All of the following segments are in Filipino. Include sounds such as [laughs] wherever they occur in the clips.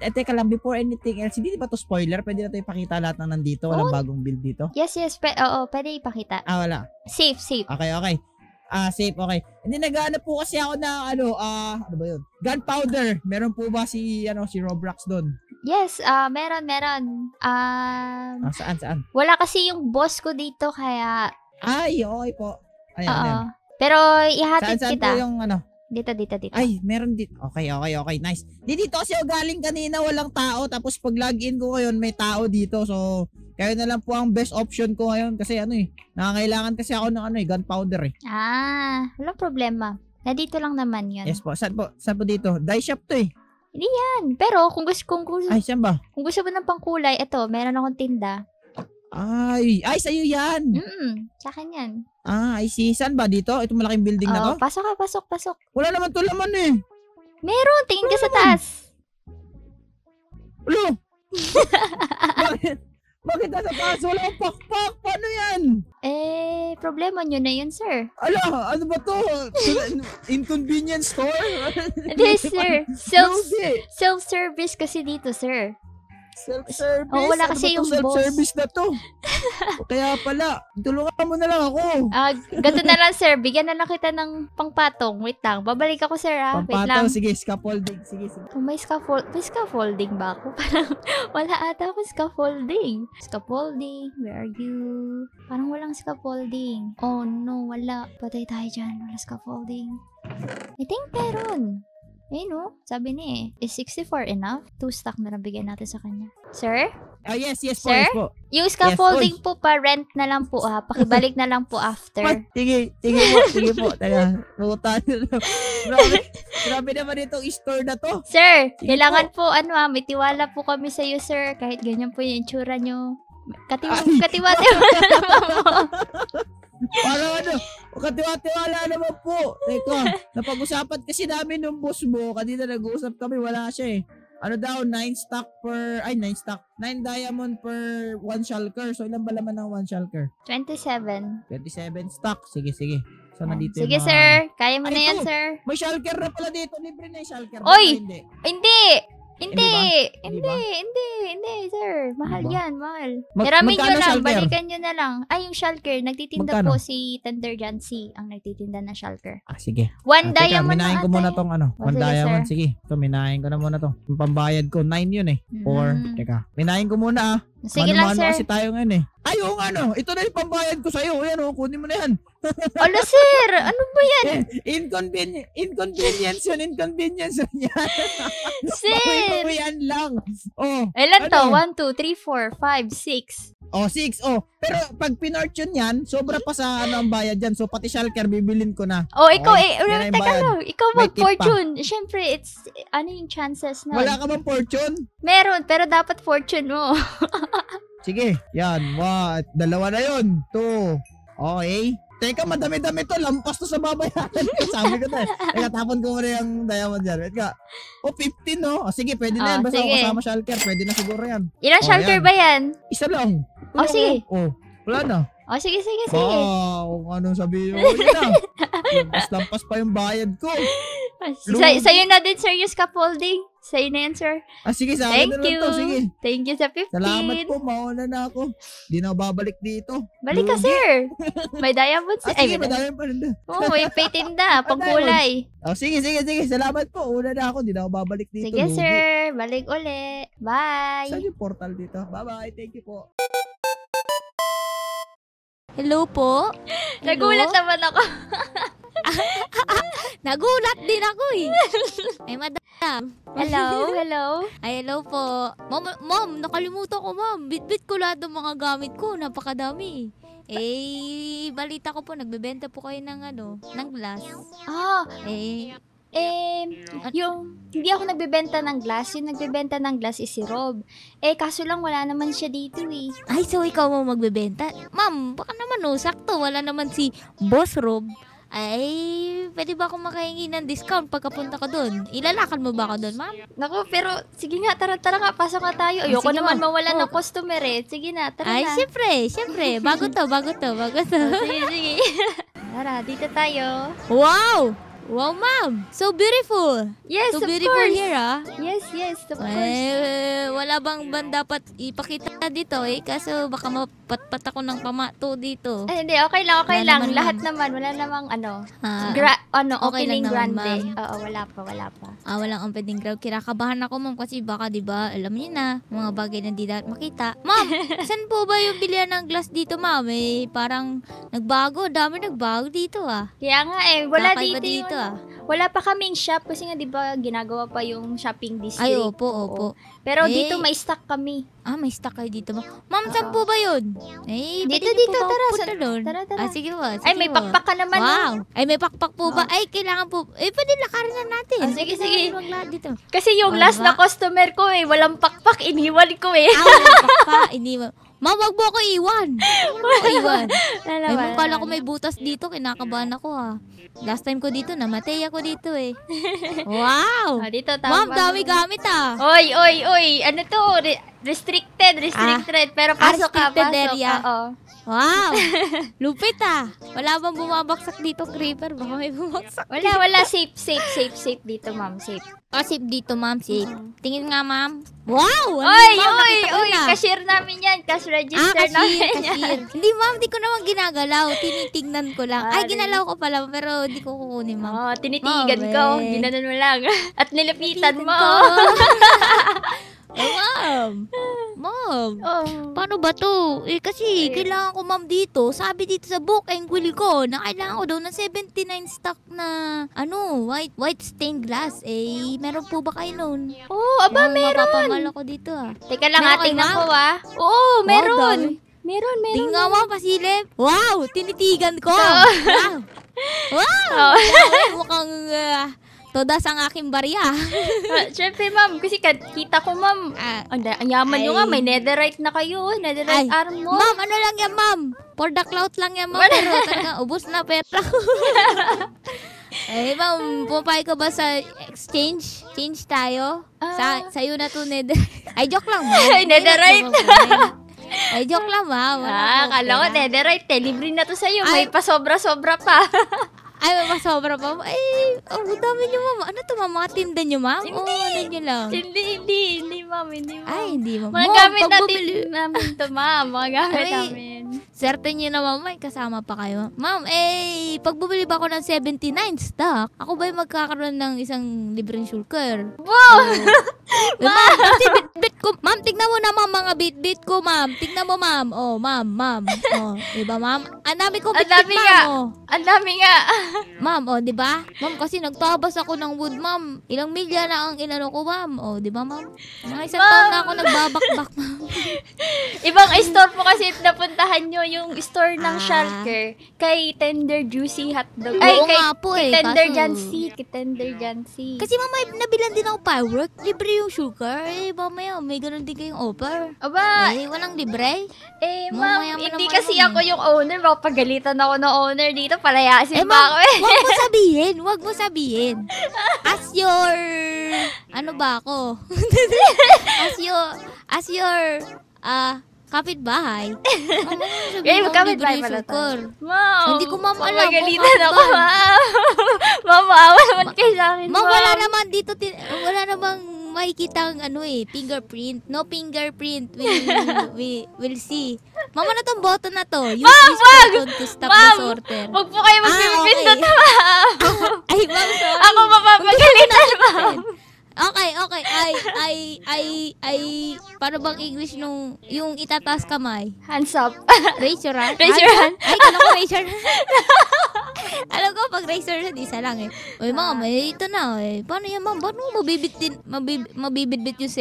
eh, teka lang, before anything else, hindi ba to spoiler? Pwede na to ipakita lahat ng nandito? Walang oh, bagong build dito? Yes, yes. Pe- oo, pwede ipakita. Ah, wala. Safe, safe. Okay, okay. Ah, safe, okay. Hindi, naghahanap po kasi ako na, ano, ah, ano ba yun? Gunpowder. Meron po ba si, ano, si Roblox doon? Yes, ah, uh, meron, meron. Um, ah, saan, saan? Wala kasi yung boss ko dito, kaya... Ay, okay po. Ayan, ayan. Pero ihatid saan, saan kita. Saan po yung, ano, dito, dito, dito. Ay, meron dito. Okay, okay, okay. Nice. Di dito kasi oh, galing kanina walang tao. Tapos pag login ko ngayon, may tao dito. So, kayo na lang po ang best option ko ngayon. Kasi ano eh, nakakailangan kasi ako ng ano eh, gunpowder eh. Ah, walang problema. Na dito lang naman yun. Yes po. Saan po? Saan po dito? Dye shop to eh. Hindi yan. Pero kung gusto, kung gusto, Ay, saan ba? kung gusto mo ng pangkulay, eto, meron akong tinda. Ay, ay, sa'yo yan. Mm, sa akin yan. Ah, I see. Saan ba dito? Itong malaking building na to? Oh, pasok ka, pasok, pasok. Wala naman to laman eh. Meron, tingin ka sa naman. taas. Ulo! [laughs] bakit, bakit nasa taas? Wala akong pakpak. Paano yan? Eh, problema nyo na yun, sir. Ala, ano ba to? Inconvenience store? Hindi, sir. Self, [laughs] Lugi. self-service kasi dito, sir. Self-service? Oo, oh, wala ano kasi ano yung self-service boss. na to? [laughs] Kaya pala, tulungan mo na lang ako. Ah, uh, gato na lang, sir. Bigyan na lang kita ng pangpatong. Wait lang. Babalik ako, sir, ah. Pangpatong, Wait lang. sige. Scaffolding. Sige, sige. Oh, may, scaffold, may scaffolding ba ako? [laughs] Parang wala ata ako scaffolding. Scaffolding, where are you? Parang walang scaffolding. Oh, no, wala. Patay tayo dyan. Wala scaffolding. I think meron. Eh no, sabi ni eh. Is 64 enough? Two stack na lang natin sa kanya. Sir? Ah, yes, yes po, Sir? yes po. Yung scaffolding po pa, rent na lang po ha. Ah. Pakibalik na lang po after. Pat, sige, sige po, sige po. Taga, nangutan na Grabe, grabe naman itong store na to. Sir, sige kailangan po. po, ano ha, ah, may tiwala po kami sa iyo, sir. Kahit ganyan po yung itsura nyo. Katiwa, katiwa, katiwa. [laughs] [laughs] Para ano, katiwa-tiwala naman po. Teka, napag-usapan kasi namin nung boss mo, kanina nag-uusap kami, wala siya eh. Ano daw, 9 stock per, ay 9 stock, 9 diamond per 1 shulker. So ilan ba laman ng 1 shulker? 27. 27 stock. Sige, sige. So, nandito Sige, yung, sir. Kaya mo ay, na yan, ito. sir. May shulker na pala dito. Libre na yung shulker. Oy! hindi. hindi! Hindi, hindi, ba? hindi, hindi, sir. Mahal diba? yan, mahal. Mag- Hiramin nyo lang, shulker? balikan nyo na lang. Ay, yung shulker, nagtitinda magkano? po si Tender John C. ang nagtitinda na shulker. Ah, sige. One ah, diamond teka, na ko muna tong ano. Oh, one sige, diamond, sir. sige. Ito, minahin ko na muna to. Yung pambayad ko, nine yun eh. Four. mm. teka. Minahin ko muna ah. Sige Mano, lang, sir. kasi tayo ngayon eh. Ay, oo ano, Ito na yung pambayad ko sa'yo. Ayan oh, kunin mo na yan. ano, [laughs] sir. Ano ba yan? Eh, inconvenience, inconvenience yun. Inconvenience yun yan. [laughs] sir. bawi yan lang. Oh, Ilan ano? to? 1, 2, 3, 4, 5, 6. Oh, 6. Oh, pero pag pinortune yan, sobra pa sa ano ang bayad dyan. So, pati shulker, bibilin ko na. Oh, ikaw, okay, eh, eh teka lang. Ikaw mag-fortune. Siyempre, it's, ano yung chances na? Wala ka bang fortune? Meron, pero dapat fortune mo. [laughs] Sige, yan. What? dalawa na yun. Two. Okay. Teka, madami-dami to. Lampas to sa babayaran. Sabi ko tayo. Eh. [laughs] Teka, tapon ko muna yung diamond dyan. Wait ka. oh, 15, no? O, oh, sige, pwede na yan. Ah, Basta oh, kasama shulker, pwede na siguro yan. Ilang oh, shulker yan. ba yan? Isa lang. Oh, sige. Oh, wala na. Oh, sige, sige, sige. Ah, kung anong sabihin mo, yun na. Mas [laughs] lampas pa yung bayad ko. Ah, sa, sa'yo na din, sir, yung scaffolding. Sa'yo na yan, sir. Ah, sige, sa Thank akin na lang to. Sige. Thank you sa 15. Salamat po, mauna na ako. Hindi na babalik dito. Balik ka, sir. [laughs] May diamond. Si- Ah, sige, Ay, may madami pa rin na. Oo, may [laughs] paytinda, pangkulay. Oh, sige, sige, sige. Salamat po. Una na ako. Hindi na ako babalik dito. Sige, Lugi. sir. Balik uli. Bye. Saan yung portal dito? Bye-bye. Thank you po. Hello po? [laughs] Hello? Nagulat naman ako. [laughs] Nagulat din ako eh. [laughs] Ay, madam. Hello? hello? Ay, hello po. Mom, mom nakalimutan ko, mom. Bitbit ko lahat ng mga gamit ko. Napakadami. Eh, balita ko po, nagbebenta po kayo ng ano, ng glass. Ah! Eh, eh, yung hindi ako nagbebenta ng glass, yung nagbebenta ng glass is si Rob. Eh, kaso lang wala naman siya dito eh. Ay, so ikaw mo magbebenta? Ma'am, baka naman no, sakto, wala naman si Boss Rob. Ay, pwede ba akong makahingi ng discount pagkapunta ko doon? Ilalakad mo ba ako doon, ma'am? Naku, pero sige nga, tara, tara nga, pasok nga tayo. Ah, Ayoko sige, naman mawala oh. ng customer eh. Sige na, tara Ay, na. Ay, syempre, syempre. Bago to, bago to, bago to. [laughs] Oh, sige, sige. [laughs] tara, dito tayo. Wow! Wow, ma'am! So beautiful! Yes, so of beautiful course. here, ah. Yes, yes, of course. Eh, wala bang ban dapat ipakita dito, eh? Kaso baka mapatpat ako ng pamato dito. Ay, hindi, okay lang, okay wala lang. Naman, Lahat naman, wala namang, ano, ah, gra- ano okay opening naman, grande. Ma'am. Oo, wala pa, wala pa. Ah, walang opening grande. Kinakabahan ako, ma'am, kasi baka, di ba, alam niyo na, mga bagay na di dapat makita. Ma'am, [laughs] saan po ba yung bilihan ng glass dito, ma'am? Eh, parang nagbago, dami nagbago dito, ah. Kaya nga, eh, wala dito, dito dito ah. Wala pa kaming shop kasi nga 'di ba ginagawa pa yung shopping district. Ay opo, opo. Pero Eh. dito may stock kami. Ah, may stock kayo dito. Ma- Ma'am, saan po ba yun? Eh, Dito, dito, po ba tara, tara, tara. Ah, sige po. Sige Ay, may po. pakpak ka naman. Wow. ah. Ay, may pakpak po ba? Ah. Ay, kailangan po. Eh, pwede lakarin na natin. Ah, sige, Pwede sige. natin maglakad dito. Kasi yung Wala. last na customer ko eh, walang pakpak, iniwan ko eh. Ah, may pakpak. [laughs] Iniwan. Ma'am, wag mo ako iwan. Wag mo ako iwan. Ay, Lalaban. kala ko may butas dito. Kinakabahan ako ah. Last time ko dito, namatay ako dito eh. [laughs] Wow! Oh, dito, tama. Ma'am, dami gamit ah. Oy, oy, oy. Ano to? Re- restricted, restricted. Ah. Pero pasok ka, ah, pasok ka. Ah, Oo. Oh. Wow! [laughs] Lupit ah! Wala bang bumabaksak dito, creeper? Baka may bumagsak. Wala, wala. Safe, safe, safe, safe dito, ma'am. Safe. Oh, safe dito, ma'am. Safe. Mm-hmm. Tingin nga, ma'am. Wow! Ano oy, ba? oy, oy! Na? Cashier namin yan. Cash register ah, cashier, namin [laughs] cashier. yan. Hindi, ma'am. Hindi ko naman ginagalaw. Tinitingnan ko lang. Ay, ah, ginalaw ko pala. Pero hindi ko kukunin, ma'am. Oo, oh, tinitigan oh, ko. Eh. Ginanan mo lang. [laughs] At nilapitan mo. Ma'am! Ma'am! Oh. Paano ba to? Eh kasi Ay. kailangan ko ma'am dito. Sabi dito sa book angle ko na kailangan ko daw ng 79 stock na ano, white white stained glass. Eh, meron po ba kayo nun? Oh, aba Yung meron! Mapapamala ko dito ah. Teka lang, meron ating nako ah. Oo, meron! meron, meron. Tingnan mo, pasilip. Wow, tinitigan ko. So, wow! [laughs] Wow! Oh. Mukhang uh, Todas ang aking barya. [laughs] ah, Siyempre, ma'am. Kasi kita ko, ma'am. Ah, ang, da- ang yaman nyo nga. May netherite na kayo. Eh, netherite Ay. arm Ma'am, ano lang yan, ma'am? For the clout lang yan, ma'am. Wala. Pero talaga, ubos na pera. [laughs] eh, ma'am, pumapay ka ba sa exchange? Change tayo? Ah. Sa, sa'yo na to, netherite. [laughs] Ay, joke lang, ma'am. Ay, netherite. Ay, joke lang, ma'am. Ah, akong ko netherite. Eh, libre na to sa'yo. May pa sobra sobra pa. Ay, masobra pa. Ay, ang oh, dami niyo, ma'am. Ano to, ma'am? tinda niyo, ma'am? Hindi. O, oh, ano lang? Hindi, hindi. Hindi, ma'am. Hindi, ma'am. Ay, hindi, ma'am. Mga gamit natin namin to, ma'am. Mga gamit Ay, namin. Swerte niyo na, ma'am. May kasama pa kayo. Ma'am, eh, pag ba ako ng 79 stock, ako ba'y magkakaroon ng isang libreng shulker? Wow! Oh. So, [laughs] ma'am! Kasi bit, bit ko. Ma'am, tignan mo na mga bitbit ko, ma'am. Tignan mo, ma'am. Oh, ma'am, ma'am. Oh, 'di ba, ma'am? Ang dami ko bitbit, bit nga. Oh. Ang dami nga. [laughs] Ma'am, oh, 'di ba? Ma'am, kasi nagtabas ako ng wood, ma'am. Ilang milya na ang inano ko, ma'am. Oh, 'di ba, ma'am? Mga isang Ma'am. taon na ako nagbabakbak, ma'am. [laughs] Ibang store po kasi napuntahan nyo yung store ng Ah. Shulker. Kay Tender Juicy Hotdog. Ay, Oo kay, nga po eh, kay eh, Tender kaso- Jancy. Kay Tender Jancy. Kasi ma'am, nabilan din ako firework. Libre yung sugar. Eh, mamaya may may ganun din kayong offer? Aba! Eh, walang eh, libre? Eh, ma'am, hindi kasi ako yung owner. Mapagalitan ako ng owner dito. Palayasin eh, pa ako eh. Huwag mo [laughs] sabihin. Huwag mo sabihin. As your... Ano ba ako? [laughs] as your... As your... Ah... Uh, kapitbahay. ano yung kapitbahay pala to? Ma'am, hindi ko ma'am alam. Magalitan ako, ma'am. ma'am, maawa naman kayo sa akin, ma'am. Ma'am, wala naman dito, wala namang makikita ang ano eh, fingerprint. No fingerprint. We, we will see. Mama na tong button na to. Use ma'am, this wag! button to stop ma'am, the sorter. Wag po kayo magpipindot ah, okay. ma'am. [laughs] Ay, ma'am, sorry. Ako mapapagalitan, ma'am. Okay, okay. Ay, ay, ay, ay, ay, Paano bang English nung yung itataas kamay? Hands up. raise your hand. Raise your hand. Ay, kala ko raise your hand. [laughs] Alam ko, pag raise your hand, isa lang eh. Uy, ma'am, ah. eh, ito na. Eh. Paano yan, ma'am? Paano mabibitin, mabibit, mabibitbit yung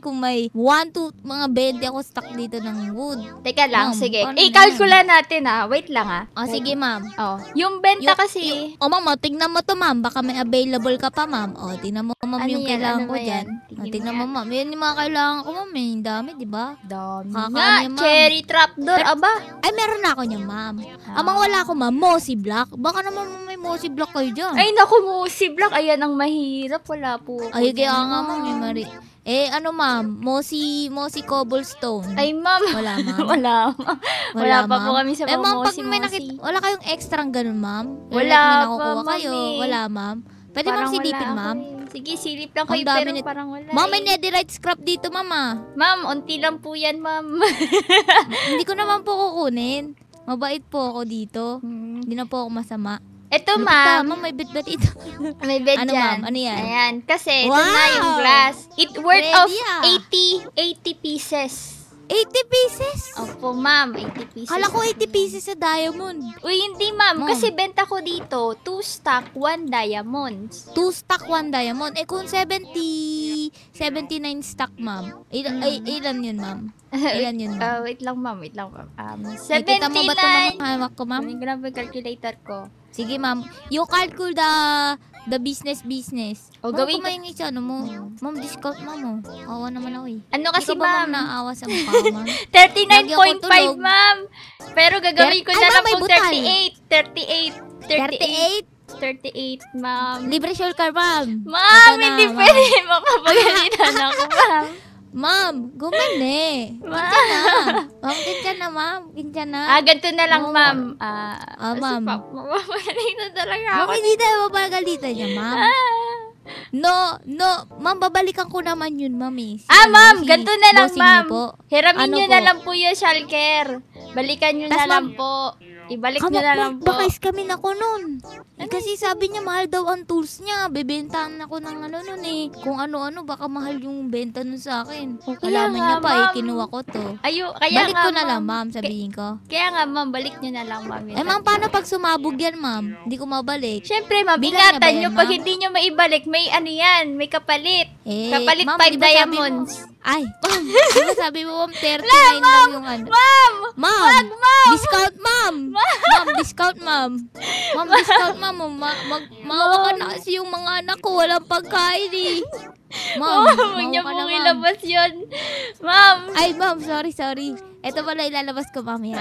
79 kung may 1 to mga 20 ako stuck dito ng wood? Teka lang, ma'am, sige. I-calcula natin ah. Wait lang ah. Oh, sige, ma'am. Oh. Yung benta yung, kasi... Yung, oh, ma'am, oh, mo to, ma'am. Baka may available ka pa, ma'am. Oh, tingnan mo, ma'am, ano yung yan? kailangan ano ko dyan. Oh, tingnan mo, ma'am. Yan yung mga kailangan ko, ma'am dami, dami, di ba? Dami Kakanya, nga, cherry trapdoor, Pero, aba. Ay, meron na ako niya, ma'am. Ah. Amang wala ako, ma'am, mossy Black. Baka naman may mossy Black kayo dyan. Ay, naku, mossy block. Ayan ang mahirap. Wala po. Ay, kaya nga, ma'am, may mari. Eh, ano ma'am? Mossy, mossy cobblestone. Ay, ma'am. Wala, ma'am. [laughs] wala, ma'am. Wala, wala pa po kami sa eh, mga eh, ma'am, pag may nakita, wala kayong extra ng ganun, ma'am? Wala like, pa, kayo. Mami. Wala, ma'am. Pwede ma'am Parang silipin, ma'am? Eh. Sige, silip lang Ang kayo, pero nit- parang wala Ma'am, may eh. netherite scrap dito, mama. Ah. Ma'am, unti lang po yan, ma'am. [laughs] Hindi ko naman po kukunin. Mabait po ako dito. Hmm. Hindi na po ako masama. Ito, ma'am. ma'am, may bitbit dito? [laughs] May bed Ano, dyan. ma'am? Ano yan? Ayan. Kasi, ito na yung glass. It worth of Ready, ah. 80, 80 pieces. 80 pieces? Opo, ma'am. 80 pieces. Kala ko 80 pieces sa diamond. Uy, hindi, ma'am. Ma'am. Kasi benta ko dito, 2 stack, 1 diamond. 2 stack, 1 diamond. Eh kung 70, 79 stack, ma'am. Il ay, mm. ilan yun, ma'am? [laughs] Ilan yun, ma'am? Uh, wait lang, ma'am. Wait lang, ma'am. Um, Nakita 79! mo ba ito, ma'am? Hawak ko, ma'am? Ano grabe calculator ko. Sige, ma'am. You calculate the The business business. O oh, ma'am, gawin ko. kumain yung ano mo. Ma'am, discount ma'am mo. Awa naman ako eh. Ano Hindi kasi, ka ba, ma'am? naawa sa mukha [laughs] ma'am? 39.5, ma'am. Pero gagawin ko na lang po 38. 38. 38. 38. 38, ma'am. Libre sure ka, ma'am. Ma'am, hindi ma'am. pwede. [laughs] Mapapagalitan ako, ma'am. Ma'am, gumani. Ma. Kinja Ma'am, kinja na, ma'am. Kinja na. Ah, ganito na lang, ma'am. Ah, ah ma'am. Mamagaling na talaga ako. Ma'am, hindi tayo mabagalitan niya, ma'am. Ah. No, no. Ma'am, babalikan ko naman yun, ma'am. Eh. Si, ah, ma'am, si ganito na lang, ma'am. Hiramin ano nyo po? na lang po yung shulker. Balikan niyo Tas, na lang po. Ano? Ibalik Kama, na lang po. Baka iskamin ako nun. Eh, kasi sabi niya mahal daw ang tools niya. Bebentaan ako ng ano nun eh. Kung ano-ano baka mahal yung benta nun sa akin. Okay Alaman niya pa eh, kinuha ko to. Ayo, kaya balik nga, ko na lang ma'am, sabihin ko. Kaya nga ma'am, balik niyo na lang ma'am. Eh ma'am, paano pag sumabog yan ma'am? Hindi ko mabalik. Siyempre ma'am, Bilang niyo pag hindi niyo maibalik, may ano yan, may kapalit. Eh, kapalit 5 diamonds. Mo, ay, mom, ano sabi mo, mom, 39 La, ma'am, lang yung ano. Mom, Ma'am! Wag, ma'am! Discount, mom. [laughs] Mom, discount, mom. Mom, discount, mom. Ma- mag- maawa ka na kasi yung mga anak ko, walang pagkain eh. [laughs] Ma'am, oh, huwag niya pong ilabas yun. Mom. Ay, ma'am, sorry, sorry. Ito pala ilalabas ko mamaya.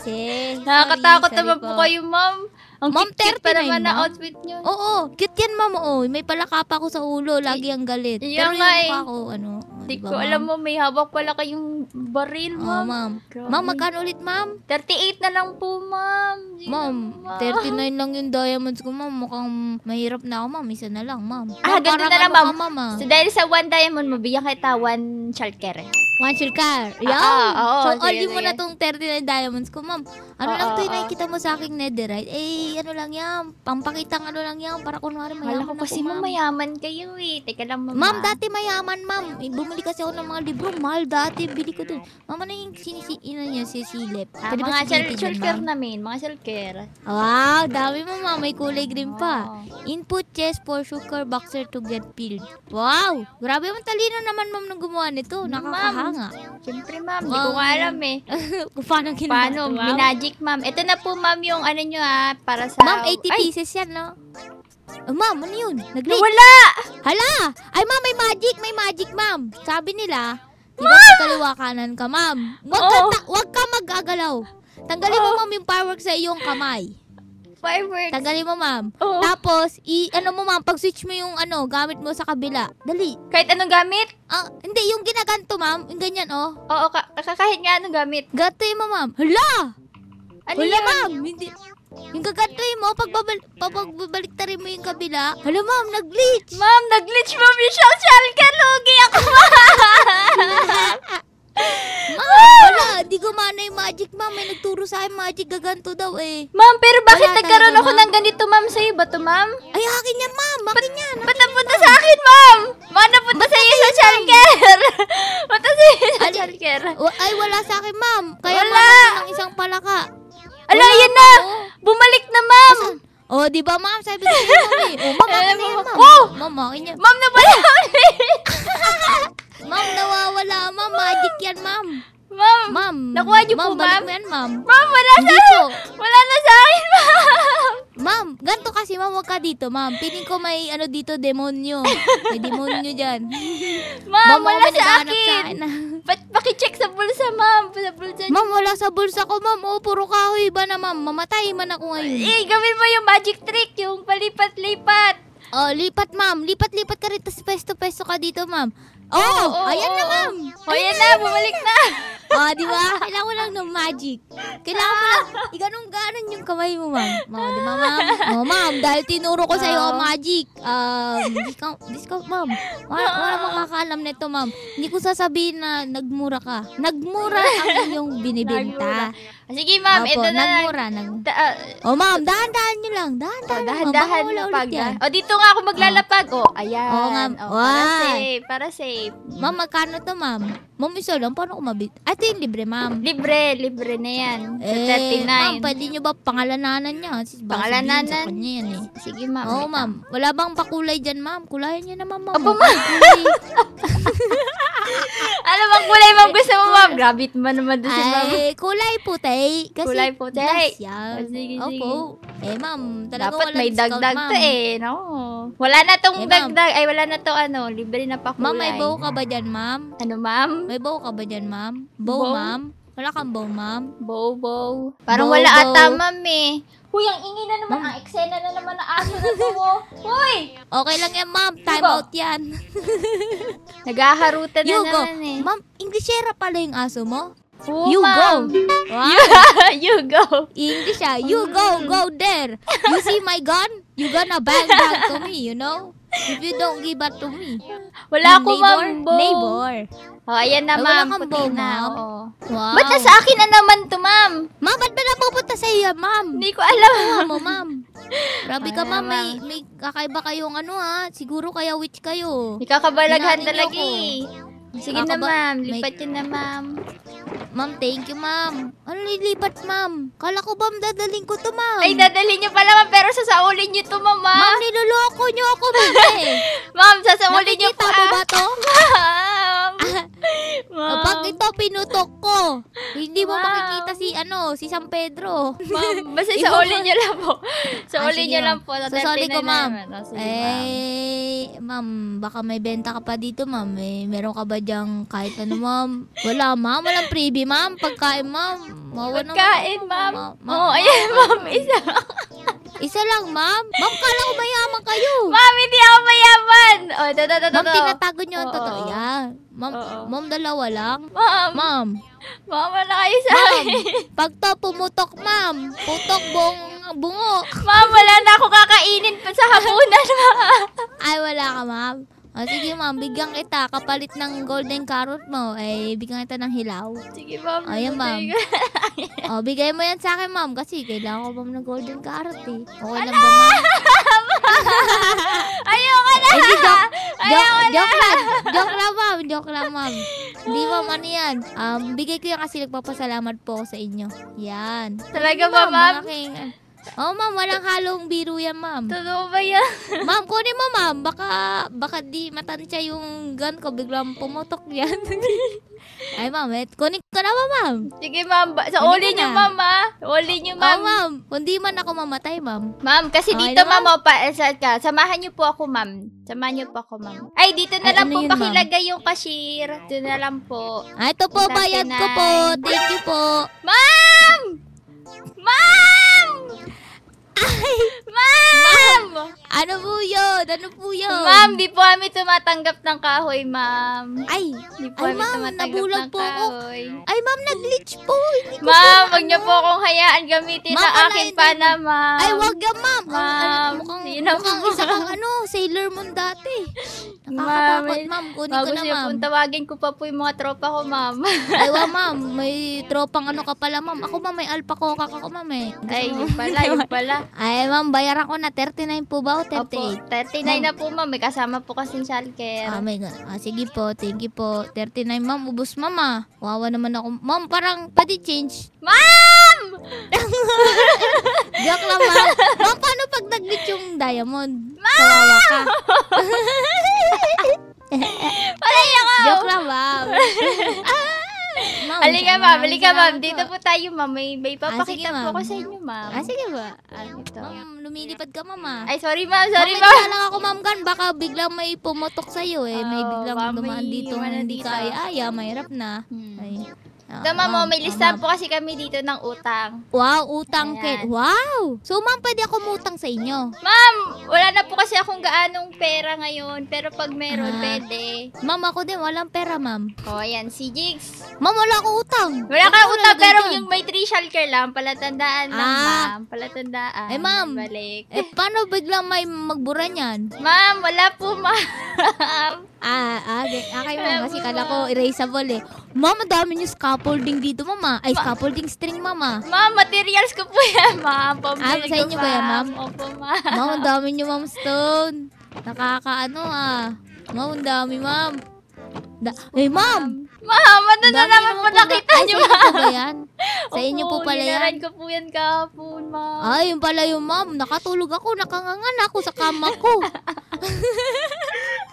Kasi, [laughs] Nakakatakot sorry, naman po kayo, mom. Ang ma'am, cute pa naman na outfit niyo. Oo, cute yan, mom. Oo, may palaka pa ako sa ulo. Lagi ang galit. Pero yung mukha eh. ko, ano, sabi ko, alam mo, may hawak pala kayong baril, ma'am. Oh, ma'am. Ma'am, magkano ulit, ma'am? 38 na lang po, ma'am. Sige ma'am, 39 lang yung diamonds ko, ma'am. Mukhang mahirap na ako, ma'am. Isa na lang, ma'am. Ah, ganda na lang, ano ma'am. Ka, ma'am ah. So, dahil sa one diamond, mabigyan kita one chalkere. One chalkere. Yeah. Ah, ah, oh, so, all only sige. mo na tong 39 diamonds ko, ma'am. Ano ah, lang ah, to ah. nakikita mo sa aking netherite? Eh, ano lang yan. Pampakitang ano lang yan. Para kunwari mayaman Wala ko kasi ma'am. mayaman kayo eh. Teka lang, ma'am. Ma'am, ah. dati mayaman, ma'am. Eh, bumili kasi ako ng mga libro. Mahal dati. Bili ko din. Mama ano na yung sinisi, ina niya, si Silip. Ah, Pwede mga shell, shellcare namin, mga shellcare. Wow, dami mo ma, may kulay green pa. Input chest for sugar boxer to get peeled. Wow, grabe mong talino naman ma'am nung gumawa nito. Nakakahanga. siyempre ma'am, hindi wow. ko alam eh. [laughs] Kung paano ginawa. Paano, wow. minagic ma'am. Ito na po ma'am yung ano nyo ah, para sa... Ma'am, 80 pieces yan no? Oh, ma'am, ano yun? Nag-late. Wala! Hala! Ay, ma'am, may magic! May magic, ma'am! Sabi nila, Diba sa kaliwa kanan ka, ma'am? Wag ka, ta- wag ka mag-agalaw. Tanggalin mo, Oo. ma'am, yung fireworks sa iyong kamay. Fireworks. Tanggalin mo, ma'am. Oo. Tapos, i ano mo, ma'am, pag-switch mo yung ano, gamit mo sa kabila. Dali. Kahit anong gamit. Ah, hindi, yung ginaganto, ma'am. Yung ganyan, oh. Oo, ka- kahit nga anong gamit. Gatoy mo, ma'am. Hala! Ano Wala, yun? ma'am. Hindi. Yung gagantuin mo, pagbabal- pagbabaliktarin mo yung kabila. Hala, ma'am, nag-glitch! Ma'am, nag-glitch ma'am yung social ka, lugi ako [laughs] ma'am! ma'am, wala, di gumana yung magic, ma'am. May nagturo sa akin magic, gaganto daw eh. Ma'am, pero bakit Wala nagkaroon talaga, ako ma'am. ng ganito ma'am sa iyo to ma'am? Ay, akin yan, ma'am! Akin yan! Ba't napunta sa akin ma'am? Ma'am, napunta sa iyo sa care! [laughs] Punta sa iyo social care! Ay, wala sa akin, ma'am. Kaya Wala. wala! ng isang palaka. Ala, ayan na! Oh. Bumalik na, ma'am! Oh, di ba, ma'am? Sabi ko sa'yo, ma'am. eh. Oh, ma'am, [laughs] akin na yan, ma'am. Oh! Ma'am, akin yan. Ma'am, nabalik! [laughs] [laughs] ma'am, nawawala, ma'am. Magic yan, ma'am. Ma'am! Ma'am! Nakuha niyo ma'am, po, ma'am? Ma'am, ma'am! Ma'am, wala Hindi sa... Wala na sa akin, ma'am! Ma'am, ganto kasi ma'am, wag ka dito, ma'am. Piling ko may ano dito, demonyo. May demonyo dyan. [laughs] Ma'am, ma'am wala sa akin! Sa akin. [laughs] Ba't sa bulsa, ma'am? Sa bulsa Ma'am, wala sa bulsa ko, ma'am. O, puro kahoy ba na, ma'am? Mamatay man ako ngayon. Eh, gawin mo yung magic trick, yung palipat-lipat. Oh, lipat, ma'am. Lipat-lipat ka rito. Pesto-pesto ka dito, ma'am. Oh, oh, oh ayan na, ma'am. Oh, ayan na. Bumalik na oh, di ba? Kailangan mo lang ng magic. Kailangan mo lang, iganong-ganon yung kamay mo, ma'am. Oh, di ba, ma'am? Oh, ma'am, dahil tinuro ko sa'yo ang magic. Um, discount, discount, ma'am. Wala, wala makakaalam nito, ma'am. Hindi ko sasabihin na nagmura ka. Nagmura ang iyong binibenta. Sige, ma'am. Opo, ito na lang. nagmura, nagmura. Da, ah, Oh, ma'am, dahan-dahan nyo lang. Dahan-dahan. Ah. oh, dahan-dahan ma'am. Baka pag. ulit yan. dito nga ako maglalapag. O, oh, ayan. Oo nga. O, oh, para safe. Para safe. Ma'am, magkano to, ma'am? Ma'am, isa lang. Paano kumabit? mabit? Ah, ito yung libre, ma'am. Libre. Libre na yan. Sa eh, ma'am, 39. pwede nyo ba pangalananan niya? Sis, baka sabihin Pangalananan? Sa kanya yan eh. Sige, ma'am. Oh, ma'am. Wala bang pakulay dyan, ma'am? Kulayan niya naman, ma'am. Opo, ma'am. [laughs] ano bang kulay ma'am gusto mo ma'am? Grabe ba naman doon si ma'am? Ay, kulay puti. Kasi kulay puti. Nice yan. Sige, oh, sige. Opo. Eh ma'am, talaga Dapat may dagdag to eh. No. Wala na tong eh, dagdag. Ay, wala na to ano. Libre na pa kulay. Ma'am, may bow ka ba dyan ma'am? Ano ma'am? May bow ka ba dyan ma'am? Bow, bow? ma'am? Wala kang bow, ma'am? Bow, bow. Parang bow, wala bow. ata, ma'am eh. Huy, ang ingay na naman. Ang eksena na naman na aso na to. Oh. [laughs] Huy! Okay lang yan, ma'am. Time Hugo. out yan. [laughs] Nagaharutan na Hugo. naman eh. Ma'am, Englishera pala yung aso mo? Oh, you go. Wow. You, [laughs] you go. English ah. You go, go there. You see my gun? You gonna bang back to me, you know? If you don't give it to me. Wala ako, ma'am. Neighbor. Oh, ayan na, Ay, ah, wala ma'am. kang Puti na. Wow. Ba't sa akin na naman to, ma'am? Ma'am, ba't ba napupunta sa iyo, ma'am? Hindi ko alam. Ano mo, ma'am? Grabe ka, Wala, ma'am. May, ma'am. may kakaiba kayong ano, ha? Siguro kaya witch kayo. Ikakabalaghan Hinanin talaga ako. eh. Sige na, ma'am. Lipat yun na, ma'am. Ma'am, thank you, ma'am. Ano lilipat, ma'am? Kala ko, ma'am, dadaling ko to, ma'am. Ay, dadalhin niyo pala, ma'am. Pero sasaulin niyo to, ma'am. Ah. Ma'am, niloloko niyo ako, ma'am, eh. [laughs] Ma'am, sasaulin niyo Nakikita pa. mo ba ah. to? [laughs] Ma'am! Ma'am. Pag ito pinutok ko, hindi mo wow. makikita si ano, si San Pedro. Ma'am, [laughs] basta sa uli niyo lang po. Sa ah, uli niyo lang po. Sa so, ko, ma'am. Oh, eh, ma'am, baka may benta ka pa dito, ma'am. Eh, meron ka ba diyang kahit ano, ma'am? Wala, ma'am. Walang freebie, ma'am. Pagkain, ma'am. Mawa Pagkain, ma'am. Oo, ma- oh, ayan, ma'am. Isa. Isa lang, ma'am. Ma'am, kala ko mayaman kayo. Ma'am, hindi ako mayaman. O, oh, toto, toto. Ma'am, tinatago niyo ang toto. Yan. Ma'am, ma'am, dalawa lang. Ma'am. Ma'am. Ma'am, wala kayo sa akin. Pag to, pumutok, ma'am. Putok buong bungo. Ma'am, wala na ako kakainin pa sa hapunan, ma'am. Ay, wala ka, ma'am. O sige ma'am, bigyan kita kapalit ng golden carrot mo. Eh, bigyan kita ng hilaw. Sige ma'am. Oh, yan ma'am. [laughs] o, bigay mo yan sa akin ma'am kasi kailangan ko ma'am ng golden carrot eh. Okay lang ba ano? ma'am? [laughs] Ayoko na! Hindi, joke, joke, joke lang. Joke lang ma'am, joke lang ma'am. Hindi ma'am, ano yan? Um, bigay ko yan kasi nagpapasalamat po ako sa inyo. Yan. Talaga ba ma'am? Malaking... Oh, ma'am, walang halong biro yan, ma'am. Totoo ba yan? [laughs] ma'am, kunin mo, ma'am. Baka, baka di matansya yung gun ko. Biglang pumutok yan. [laughs] Ay, ma'am, wait. Eh, kunin ko na ba, ma'am? Sige, ma'am. Sa so, uli nyo, ma'am, ha? Ah. Uli nyo, ma'am. Oh, ma'am. Kundi man ako mamatay, ma'am. Ma'am, kasi okay, dito, ma'am, pa, eh, saan ka? Samahan niyo po ako, ma'am. Samahan niyo po ako, ma'am. Ay, dito na Ay, lang ano po yun, pakilagay yung cashier. Dito na lang po. Ay, ah, ito po, bayad ko po. Thank you po. Ma'am! Ma'am! Mia. Ma'am! ma'am! Ano po yun? Ano po yun? Ma'am, di po kami tumatanggap ng kahoy, ma'am. Ay, di po ay, kami ma'am, tumatanggap ng po kahoy. Ako. Ay, ma'am, nag-glitch po. Hindi ma'am, huwag niyo po akong hayaan gamitin ma'am, ang akin pa eh. na, ma'am. Ay, wag ka, ma'am. Ma'am, mukhang, mukhang isa kang ano, Sailor Moon dati. Nakakatakot, ma'am. Kunin ko na, ma'am. Tawagin ko pa po yung mga tropa ko, ma'am. ay, wa, ma'am. May tropang ano ka pala, ma'am. Ako, ma'am, may alpacoca ka ko, ma'am, eh. Ay, yun pala, yun pala. Ay, eh, ma'am, bayaran ko na. 39 po ba o 38? Opo, 39 na po, ma'am. May eh, kasama po kasi si childcare. Ah, may ganun. Ah, sige po. Thank you po. 39, ma'am. Ubus, ma'am, ah. Wawa naman ako. Ma'am, parang pwede change. Ma'am! [laughs] Joke lang, ma'am. Ma'am, paano pag nagbit yung diamond? Ma'am! Kawawa ka. [laughs] Pala ako. Joke lang, ma'am. ah! [laughs] Ma'am, Halika, ma'am. Halika, ma'am. Dito po tayo, ma'am. May, may papakita ah, sige, po ako sa inyo, ma'am. Ah, sige ba? Ah, ito. Ma'am, lumilipad ka, ma'am, Ay, sorry, ma'am. Sorry, ma'am. Ma'am, lang ako, ma'am, gan. Baka biglang may pumutok sa'yo, eh. Oh, may biglang dumaan dito. Hindi ka ay aya. Ah, mahirap na. Hmm. Ay. Oh, Tama mo, may listahan po kasi kami dito ng utang. Wow, utang kid. Wow! So, ma'am, pwede ako mutang sa inyo. Ma'am, wala na po kasi akong gaanong pera ngayon. Pero pag meron, Ah. pwede. Ma'am, ako din. Walang pera, ma'am. O, ayan, si Jigs. Ma'am, wala akong utang. Wala ka utang, pero yung may threshold ka lang, palatandaan lang, Ah. ma'am. Palatandaan. Eh, ma'am. Balik. Eh, paano biglang may magbura niyan? Ma'am, wala po, ma'am. [laughs] ah, ah, okay mama, kasi kala ko erasable eh. Mama, dami niyo scaffolding dito, mama. Ah. Ay, Ma- scaffolding string, mama. Ah. Ma'am, materials ko po yan, ma'am. Ah, Pambili sa inyo ba yan, ma'am? Opo, ma'am. Mama, dami niyo, ma'am Stone. Nakakaano ah. Mama, dami, ma'am. Da- eh, ma'am! Ma'am, ano na Dami naman po mga product. nakita Ay, niyo, Sa inyo po ba yan? Sa inyo po pala yan? ninaran ko po yan kahapon, ma'am. Ay, yun pala yung ma'am. Nakatulog ako, nakanganga ako sa kama ko. [laughs]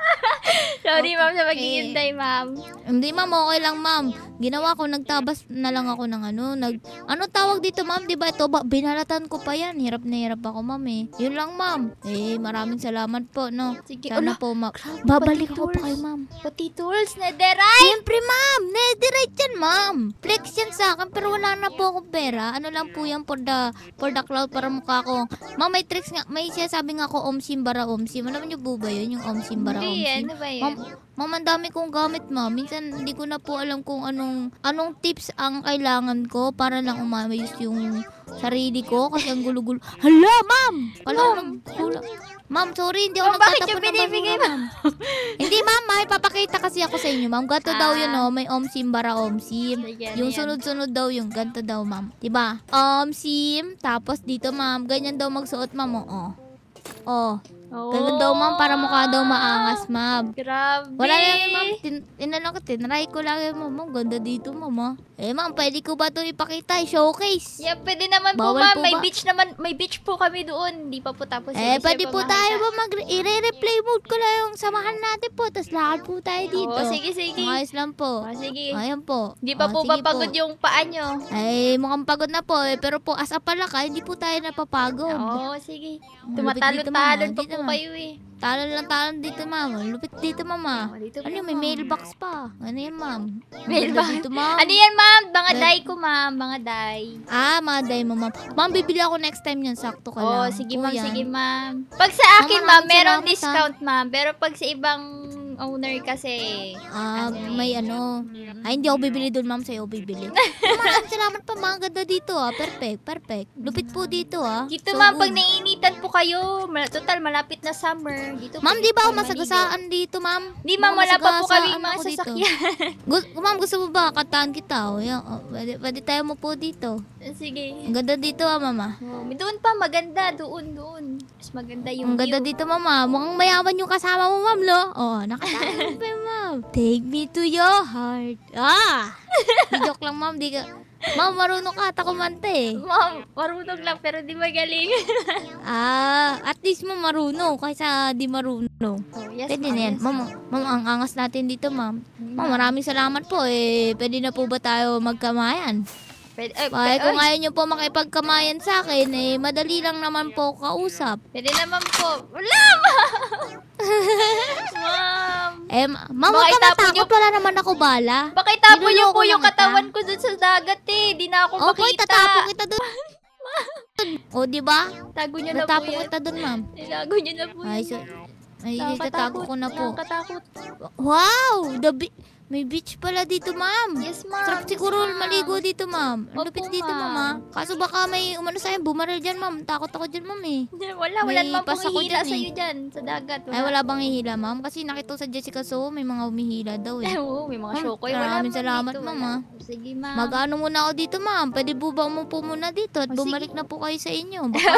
[laughs] Sorry, okay. ma'am, sa paghihintay, ma'am. Hindi, ma'am. Okay lang, ma'am. Ginawa ko, nagtabas na lang ako ng ano. Nag, ano tawag dito, ma'am? Di ba ito? Ba, binalatan ko pa yan. Hirap na hirap ako, ma'am, eh. Yun lang, ma'am. Eh, maraming salamat po, no? Sige, Sana ala, po, ma'am. Babalik ko pa kay ma'am. Pati tools, netherite! Siyempre, ma'am! Netherite yan, ma'am! Flex yan sa akin, pero wala na po akong pera. Ano lang po yan for the, for the cloud para mukha ko. Ma'am, may tricks nga. May sinasabi nga ako, om simbara, om sim. Alam niyo po ba yun, yung om simbara, om Momsi. Eh, ano ba yan? Ma'am, Mom, ang dami kong gamit, ma'am. Minsan, hindi ko na po alam kung anong, anong tips ang kailangan ko para lang umayos yung sarili ko. Kasi ang gulo-gulo. Hala, ma'am! Pala, nagkulang. Ma'am, sorry, hindi ako oh, bakit yung nagtatapon ng binibigay ma'am. hindi, ma'am, may papakita kasi ako sa inyo, ma'am. Ganto daw yun, Ah. oh. May omsim bara omsim. Sige, ano Yung sunod-sunod daw yung ganto daw, ma'am. Diba? Omsim, tapos dito, ma'am. Ganyan daw magsuot, ma'am. Oh, oh. Oh, Oo. Ganun daw, ma'am. Para mukha daw maangas, ma'am. Grabe. Wala lang, ma'am. Tin tinanong ko, tinry ko lang yun, ma'am. Ma'am, ganda dito, ma'am, ah. Eh, ma'am, pwede ko ba ito ipakita? showcase Yeah, pwede naman po, ma'am. May beach naman. May beach po kami doon. Hindi pa po tapos. Eh, pwede po tayo, ma'am. Mag I-replay mode ko lang yung samahan natin po. Tapos lakad po tayo dito. Oo, sige, sige. Ayos lang po. O, ah, sige. Ayan po. Hindi pa ah, po papagod yung paa nyo? Ay, mukhang pagod na po. Eh. Pero po, as a palaka, hindi po tayo napapagod. Oo, sige. Tumatalo-talo po dito ano ano kayo eh. Talon lang talon dito, ma'am. Lupit dito, mama. Dito ano, may mailbox pa. Ano yan, ma'am? Mailbox? Dito, ma'am. Ano yan, ma'am? Mga eh. day ko, ma'am. Mga day. Ah, mga day mo, ma'am. Ma'am, bibili ako next time yan. Sakto ka oh, lang. Oo, sige, ma'am. Sige, ma'am. Pag sa akin, ma'am, ma meron ah. discount, ma'am. Pero pag sa ibang owner kasi. Ah, may ano. Ay, hindi ako bibili doon, ma'am. Sa'yo bibili. [laughs] Maraming salamat pa. Mga ganda dito, ah. Perfect, perfect. Lupit po dito, ah. Dito, So, ma'am, oh. pag good. nainitan po kayo, mal- total, malapit na summer. Dito Ma'am, di ba ako masagasaan dito, ma'am? maligo. Di, ma'am, wala pa po Masagasaan kami mga sasakyan. [laughs] Gu- ma'am, gusto mo ba kantahan kita? O, oh, yan. O, oh, pwede, pwede tayo mo po dito. Sige. Ang ganda dito, ah, mama. Oh, doon pa, maganda. Doon, doon. Mas maganda yung Ang ganda view. dito, mama. Mukhang mayaman yung kasama mo, ma'am, lo. O, Siyempre, ma'am. Take me to your heart. Ah! Di [laughs] joke lang, ma'am. Di ka... Ma'am, marunong ka ata kumanta eh. Ma'am, marunong lang pero di magaling. [laughs] ah, at least ma'am marunong kaysa di marunong. Oh, yes, pwede na yan. Yes, ma'am, ma'am, ang angas natin dito, ma'am. Ma'am, maraming salamat po eh. Pwede na po ba tayo magkamayan? Pwede, ay, Ay, kung ay, ayaw nyo po makipagkamayan sa akin, eh, madali lang naman po kausap. pwede naman po. Wala, ma'am! Eh, ma- ma'am, Baka huwag ka matakot. Wala naman ako bala. Baka itapon niyo po yung katawan ko dun sa dagat eh. Di na ako Okay, makita. tatapon kita doon. [laughs] o, di ba? Tago niyo na po Tatapon yan. kita dun, ma'am. Nilago niyo na po Ay, yan. so, ay, Nakakatakot. ko na po. Nakakatakot. Wow! The, may beach pala dito, ma'am. Yes, ma'am. Sarap siguro yes, maligo dito, ma'am. Ang lupit dito, ma'am. Kaso baka may umano sa'yo, bumaril dyan, ma'am. Takot ako dyan, ma'am, eh. wala, wala naman pong hihila dyan, sa'yo eh. dyan, sa dagat. Wala. Ay, wala bang hihila, ma'am? Kasi nakita sa Jessica So, may mga umihila daw, eh. [laughs] Oo, may mga ah, shokoy. Wala, Maraming salamat, ma'am, ha. Sige, ma'am. Mag-ano muna ako dito, ma'am. Pwede po ba umupo muna dito at oh, bumalik na po kayo sa inyo? [laughs] Baka...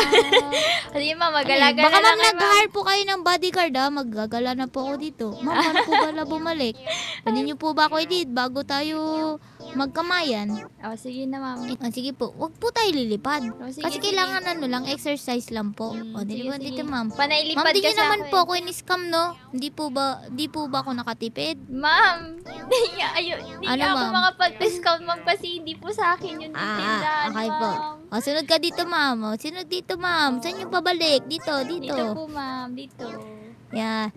Sige, ma'am, ano magalaga Baka, ma'am, nag-hire po kayo ng bodyguard, ha. Maggagala na po ako dito. Ma'am, paano po ba [laughs] bumalik? Pwede niyo po ba ako edit bago tayo magkamayan? O, oh, sige na, ma'am. Eh, sige po, wag po tayo lilipad. O, oh, sige, Kasi sige. kailangan ano lang, exercise lang po. Mm, o, oh, sige, dili dito, ma'am. Panailipad Ma'am, di nyo naman po eh. ako in-scam, no? Hindi po ba, di po ba ako nakatipid? Ma'am, [laughs] hindi ayo, Ano, ako ma'am? makapag-discount, ma'am, kasi hindi po sa akin yung ah, tindahan, Ah, okay po. ma'am. O, sunod ka dito, ma'am. O, sunod dito, ma'am. Saan yung pabalik? Dito, dito. Dito po, ma'am, dito. Yeah.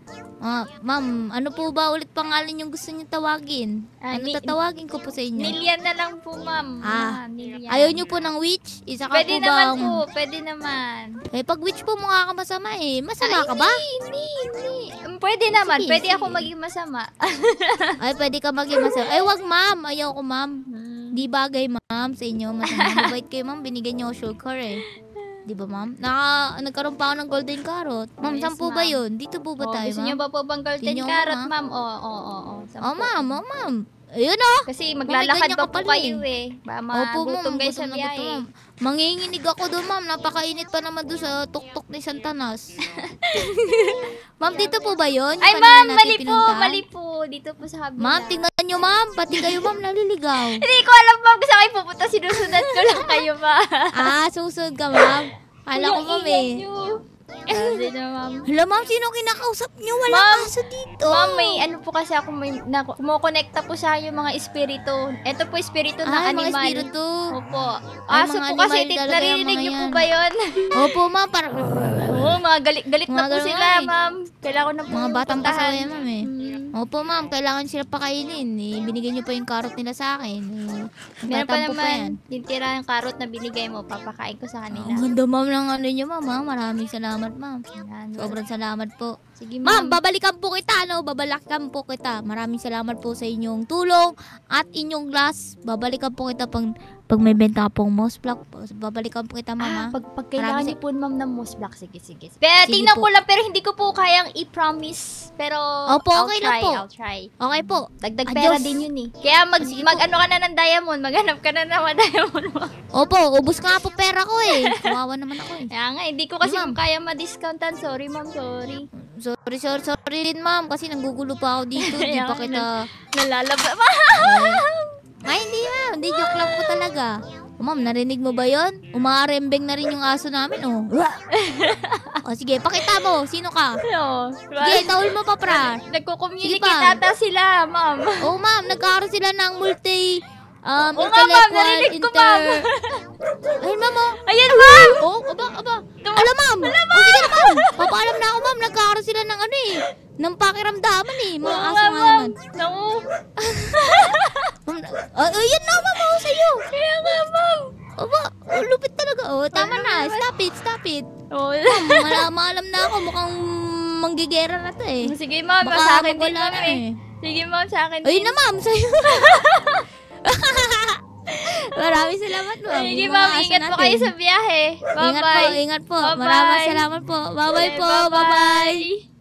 Uh, ma'am, ano po ba ulit pangalan yung gusto niyo tawagin? Ah, ano ni- tatawagin ko po sa inyo? Nilian na lang po, ma'am. Ah, Nilian. Ah, ayaw niyo po ng witch? Isa ka pwede po ba? naman po, pwede naman. Eh, pag witch po mukha ka masama eh. Masama ka ba? Hindi, hindi. Um, Pwede naman, Sige, pwede sige. ako maging masama. [laughs] Ay, pwede ka maging masama. Ay, wag ma'am. Ayaw ko ma'am. Hmm. Di bagay ma'am sa inyo. Masama. Mabait kayo ma'am. Binigyan niyo ako sugar eh. Di ba, ma'am? Na, nagkaroon pa ako ng golden carrot. Ma'am, yes, saan po ba yun? Dito po ba oh, tayo, ma'am? Gusto ba po bang golden Tinyo, carrot, ma'am? Oo, oh, oo, oh, oo. Oh, oh. ma'am, oh, ma'am. Ayun o. Oh. Kasi maglalakad pa po kayo eh. eh. Ba, Opo, ma'am. Gutom sa biyahe. Eh. Manginginig ako doon, ma'am. Napakainit pa naman doon sa tuktok ni Santanas. [laughs] ma'am, dito po ba yun? Ay, ma'am, mali po. Mali po. Dito po sa kabila. Ma'am, tingnan nyo, ma'am. Pati kayo, ma'am, naliligaw. [laughs] Hindi ko alam ma'am, kasi ako pupunta, sinusunod ko lang kayo, ma'am. [laughs] ah, susunod ka, ma'am? Kala ko, ma'am eh. Sabi na, ma'am. Hala, ma'am, sino kinakausap niyo? Wala ma'am, kaso dito. Ma'am, may ano po kasi ako, may, na, kumukonekta po sa yung mga espiritu. Ito po, espiritu na Ay, ah, animal. Ah, mga espiritu. Opo. Ay, aso po kasi, tit, naririnig nyo po ba yun? [laughs] Opo, ma'am, parang... Oo, oh, mga galit, galit mga na po sila, ma'am. Kailangan ko na po. Mga batang kasawa yan, ma'am eh. Opo ma'am, kailangan sila pakainin. Eh, binigay niyo pa yung carrot nila sa akin. Eh, Meron pa naman, pa yan. yung tira yung carrot na binigay mo, papakain ko sa kanila. Ang ganda ma'am ng ano niyo ma'am. Ha? Maraming salamat ma'am. Sobrang salamat po. Sige ma'am. Ma'am, babalikan po kita. no? Babalikan po kita. Maraming salamat po sa inyong tulong at inyong glass. Babalikan po kita pang pag may benta ka pong mouse block, babalikan po kita, mama. Ah, pag, pag kailangan niyo po, ma'am, ng most block, sige, sige. Pero sige tingnan po. ko lang, pero hindi ko po kayang i-promise. Pero, Opo, I'll okay try, po. I'll try. Okay po. Dagdag Adios. pera din yun eh. Kaya mag, mag ano ka na ng diamond, maghanap ka na naman diamond mo. Opo, ubus ka nga po pera ko eh. Kawawa naman ako eh. Kaya nga, eh, hindi ko kasi hey, kaya ma-discountan. Sorry, ma'am, sorry. Sorry, sorry, sorry din, ma'am. Kasi nanggugulo pa ako dito. [laughs] Hindi pa kita... Nalalaba. [laughs] Ay, hindi ma'am. Hindi, joke lang po talaga. Oh, ma'am, narinig mo ba yon? Umaarembeng na rin yung aso namin, oh. [laughs] oh sige, pakita mo. Sino ka? Ano? Sige, taul mo pa, pra. Nagko-communicate Sige ata sila, ma'am. Oh, ma'am, nagkaroon sila ng multi... Um, Oo nga, ma'am, intellectual narinig ko, ma'am. Ay, ma'am, oh. Ayan, ma'am! Oh, aba, aba. Alam, ma'am. Alam, ma'am. sige na, ma'am. Papaalam na ako, ma'am. Nagkakaroon sila ng ano eh. Nang pakiramdaman eh. Mga aso nga naman. Naku. [laughs] Um, uh, ah, uh, oh, yan na, ma'am. Oh, sa'yo. Kaya nga, ma'am. Opo, oh, lupit talaga. Oh, tama na. Stop it, stop it. Oh. Ma'am, maalam na ako. Mukhang manggigera na to eh. Sige, ma'am. Baka sa akin din, ma'am. Eh. eh. Sige, ma'am. Sa akin din. Ayun na, ma'am. Sa'yo. [laughs] Maraming salamat, ma'am. Sige, ma'am. Ingat po kayo sa biyahe. Bye-bye. Ingat po, ingat po. Maraming salamat po. Bye-bye po. Bye-bye.